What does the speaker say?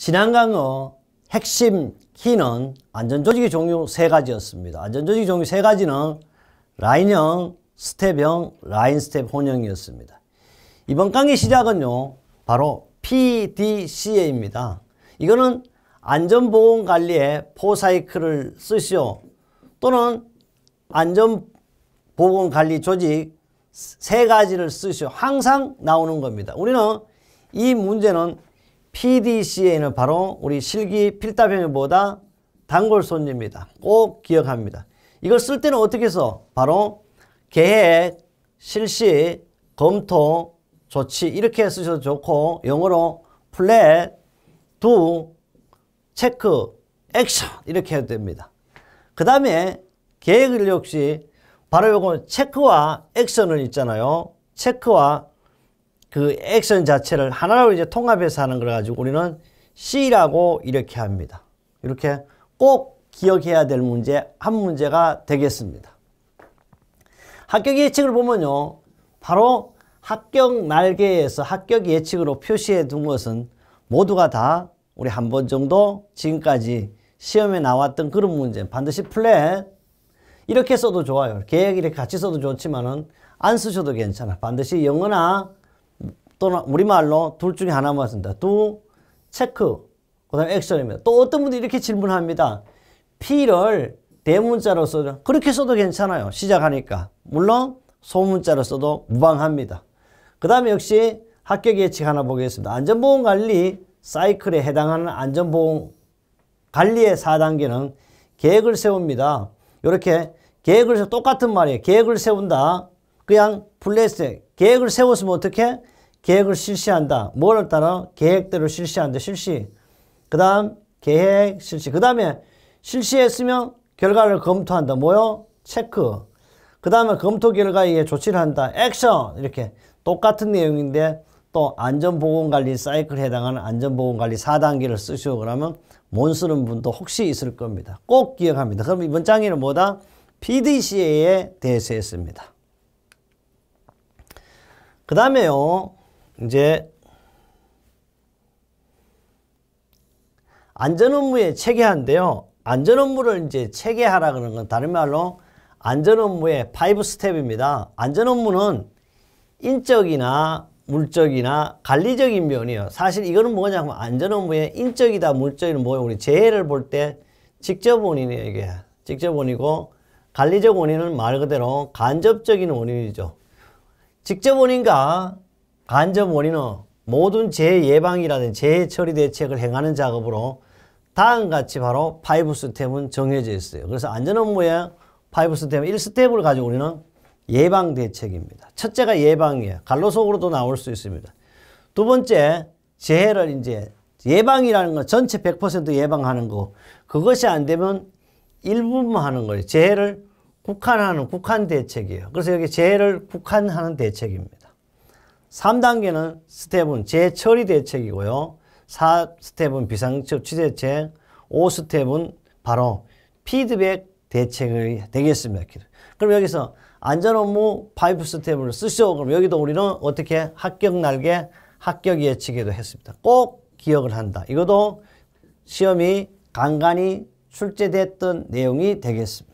신한강의 핵심 키는 안전조직의 종류 세 가지였습니다. 안전조직의 종류 세 가지는 라인형, 스텝형, 라인 스텝 혼형이었습니다. 이번 강의 시작은요, 바로 PDCA입니다. 이거는 안전보건관리에 포사이클을 쓰시오. 또는 안전보건관리 조직 세 가지를 쓰시오. 항상 나오는 겁니다. 우리는 이 문제는 PDCA는 바로 우리 실기 필답형보다 단골손입니다. 꼭 기억합니다. 이걸 쓸 때는 어떻게 해서? 바로 계획, 실시, 검토, 조치 이렇게 쓰셔도 좋고 영어로 플랫, 두, 체크, 액션 이렇게 해도 됩니다. 그 다음에 계획을 역시 바로 요거 체크와 액션을 있잖아요. 체크와 그 액션 자체를 하나로 이제 통합해서 하는 걸 가지고 우리는 C라고 이렇게 합니다. 이렇게 꼭 기억해야 될 문제 한 문제가 되겠습니다. 합격 예측을 보면요. 바로 합격 날개에서 합격 예측으로 표시해 둔 것은 모두가 다 우리 한 번 정도 지금까지 시험에 나왔던 그런 문제 반드시 플랫 이렇게 써도 좋아요. 계획 이렇게 같이 써도 좋지만 은안 쓰셔도 괜찮아. 반드시 영어나 또는 우리말로 둘 중에 하나만 씁니다. 두 체크 그 다음에 액션입니다. 또 어떤 분들이 이렇게 질문합니다. P를 대문자로 네 써도 그렇게 써도 괜찮아요. 시작하니까. 물론 소문자로 써도 무방합니다. 그 다음에 역시 합격 예측 하나 보겠습니다. 안전보험 관리 사이클에 해당하는 안전보험 관리의 4단계는 계획을 세웁니다. 이렇게 계획을 세 똑같은 말이에요. 계획을 세운다. 그냥 플레이스 계획을 세웠으면 어떻게 계획을 실시한다. 뭐를 따라? 계획대로 실시한다. 실시. 그 다음 계획 실시. 그 다음에 실시했으면 결과를 검토한다. 뭐요? 체크. 그 다음에 검토 결과에 의해 조치를 한다. 액션. 이렇게 똑같은 내용인데 또 안전보건관리 사이클에 해당하는 안전보건관리 4단계를 쓰시오 그러면 못 쓰는 분도 혹시 있을 겁니다. 꼭 기억합니다. 그럼 이번 장에는 뭐다? PDCA에 대해서 했습니다. 그 다음에요. 이제 안전 업무의 체계화인데요. 안전 업무를 이제 체계화라는 건 다른 말로 안전 업무의 5 스텝입니다. 안전 업무는 인적이나 물적이나 관리적인 면이요 사실 이거는 뭐냐면 안전 업무의 인적이다 물적이는 뭐 우리 재해를 볼 때 직접 원인이에요, 이게. 직접 원이고 관리적 원인은 말 그대로 간접적인 원인이죠. 직접 원인과 간접 원인은 모든 재 예방이라든지 재해 처리 대책을 행하는 작업으로 다음같이 바로 파이브 스텝은 정해져 있어요. 그래서 안전업무의 파이브 스텝 일스텝을 가지고 우리는 예방 대책입니다. 첫째가 예방이에요. 갈로속으로도 나올 수 있습니다. 두 번째 재해를 이제 예방이라는 건 전체 100% 예방하는 거 그것이 안 되면 일부만 하는 거예요. 재해를 국한하는 국한 대책이에요. 그래서 여기 재해를 국한하는 대책입니다. 3단계는 스텝은 재처리 대책이고요. 4스텝은 비상적 취대책, 5스텝은 바로 피드백 대책이 되겠습니다. 그럼 여기서 안전업무 파이프 스텝을 쓰시오. 그럼 여기도 우리는 어떻게 합격 날개, 합격 예측에도 했습니다. 꼭 기억을 한다. 이것도 시험이 간간히 출제됐던 내용이 되겠습니다.